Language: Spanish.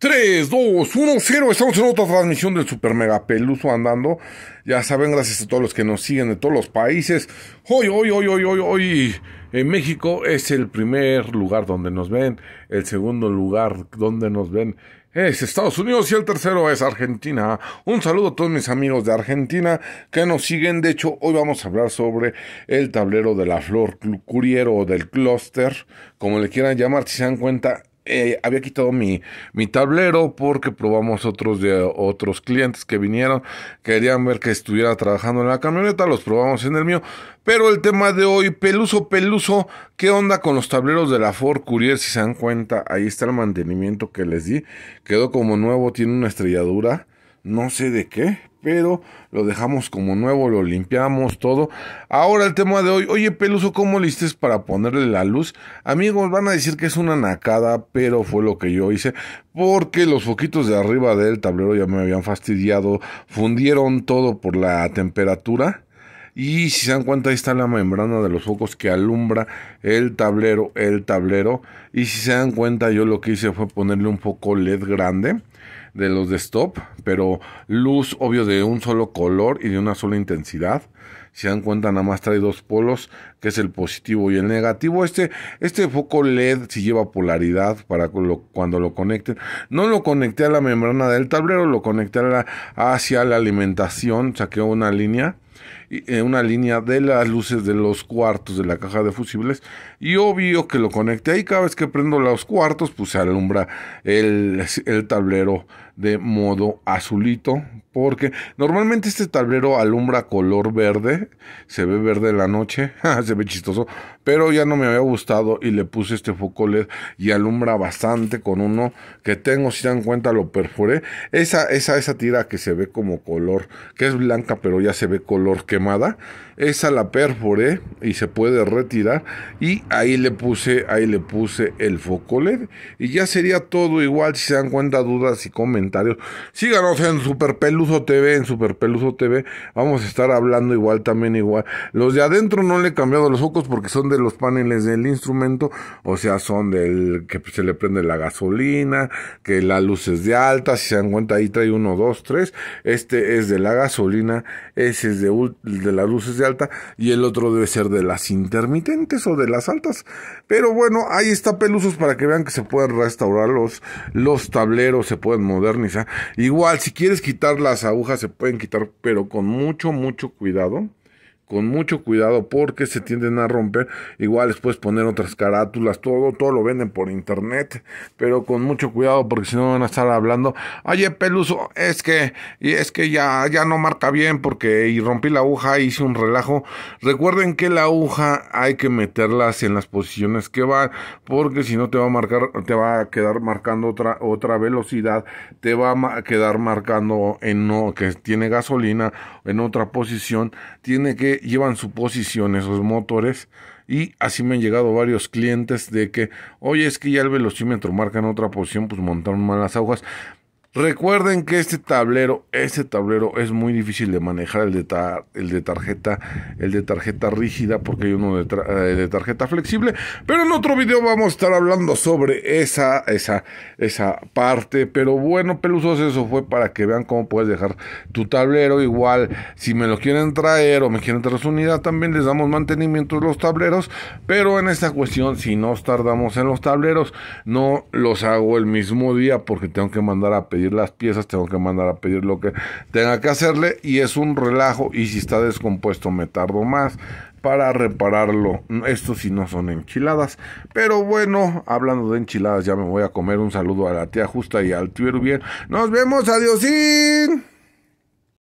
3, 2, 1, 0. Estamos en otra transmisión del Super Mega Peluso andando. Ya saben, gracias a todos los que nos siguen de todos los países. Hoy, hoy, hoy, hoy, hoy, hoy. En México es el primer lugar donde nos ven. El segundo lugar donde nos ven es Estados Unidos y el tercero es Argentina. Un saludo a todos mis amigos de Argentina que nos siguen. De hecho, hoy vamos a hablar sobre el tablero de la flor curiero o del clúster, como le quieran llamar. Si se dan cuenta, eh, había quitado mi, mi tablero porque probamos otros de otros clientes que vinieron, querían ver que estuviera trabajando en la camioneta, los probamos en el mío. Pero el tema de hoy, Peluso, Peluso, ¿qué onda con los tableros de la Ford Courier? Si se dan cuenta, ahí está el mantenimiento que les di. Quedó como nuevo, tiene una estrelladura, no sé de qué, pero lo dejamos como nuevo, lo limpiamos todo. Ahora el tema de hoy, oye Peluso, ¿cómo listes para ponerle la luz? Amigos, van a decir que es una nacada, pero fue lo que yo hice, porque los foquitos de arriba del tablero ya me habían fastidiado, fundieron todo por la temperatura. Y si se dan cuenta, ahí está la membrana de los focos que alumbra el tablero, el tablero. Y si se dan cuenta, yo lo que hice fue ponerle un foco LED grande de los de stop, pero luz obvio de un solo color y de una sola intensidad. Si se dan cuenta, nada más trae dos polos, que es el positivo y el negativo. Este, este foco LED si lleva polaridad para cuando lo conecten. No lo conecté a la membrana del tablero, lo conecté hacia la alimentación, saqué una línea eh, una línea de las luces de los cuartos de la caja de fusibles y obvio que lo conecté ahí cada vez que prendo los cuartos pues se alumbra el, tablero de modo azulito porque normalmente este tablero alumbra color verde se ve verde en la noche se ve chistoso pero ya no me había gustado y le puse este foco LED y alumbra bastante con uno que tengo si dan cuenta lo perforé esa esa esa tira que se ve como color que es blanca pero ya se ve color que esa la perforé y se puede retirar. Y ahí le puse, ahí le puse el foco LED. Y ya sería todo igual. Si se dan cuenta, dudas y comentarios. Síganos en Super Peluso TV, en Super Peluso TV. Vamos a estar hablando igual, también igual. Los de adentro no le he cambiado los focos porque son de los paneles del instrumento. O sea, son del que se le prende la gasolina, que la luz es de alta. Si se dan cuenta, ahí trae uno, dos, tres. Este es de la gasolina. Ese es de, de las luces de alta, y el otro debe ser de las intermitentes o de las altas. Pero bueno, ahí está Pelusos para que vean que se pueden restaurar los, los tableros, se pueden modernizar. Igual, si quieres quitar las agujas, se pueden quitar, pero con mucho, mucho cuidado con mucho cuidado porque se tienden a romper. Igual les puedes poner otras carátulas, todo, todo lo venden por internet, pero con mucho cuidado porque si no van a estar hablando, oye Peluso, es que, es que ya, ya no marca bien porque rompí la aguja, hice un relajo. Recuerden que la aguja hay que meterlas en las posiciones que va, porque si no te va a marcar, te va a quedar marcando otra, otra velocidad, te va a quedar marcando en no, que tiene gasolina, en otra posición, tiene que llevan su posición esos motores y así me han llegado varios clientes de que, oye, es que ya el velocímetro marca en otra posición, pues montaron malas agujas. Recuerden que este tablero, este tablero es muy difícil de manejar, el de, el de tarjeta, el de tarjeta rígida, porque hay uno eh, de, tarjeta flexible. Pero en otro video vamos a estar hablando sobre esa, esa, esa parte. Pero bueno, pelusos, eso fue para que vean cómo puedes dejar tu tablero. Igual, si me lo quieren traer o me quieren traer su unidad, también les damos mantenimiento a los tableros. Pero en esta cuestión, si nos tardamos en los tableros, no los hago el mismo día porque tengo que mandar a pedir las piezas, tengo que mandar a pedir lo que tenga que hacerle y es un relajo y si está descompuesto me tardo más para repararlo. Esto si no son enchiladas. Pero bueno, hablando de enchiladas, ya me voy a comer. Un saludo a la tía Justa y al tío Bien. Nos vemos, adiós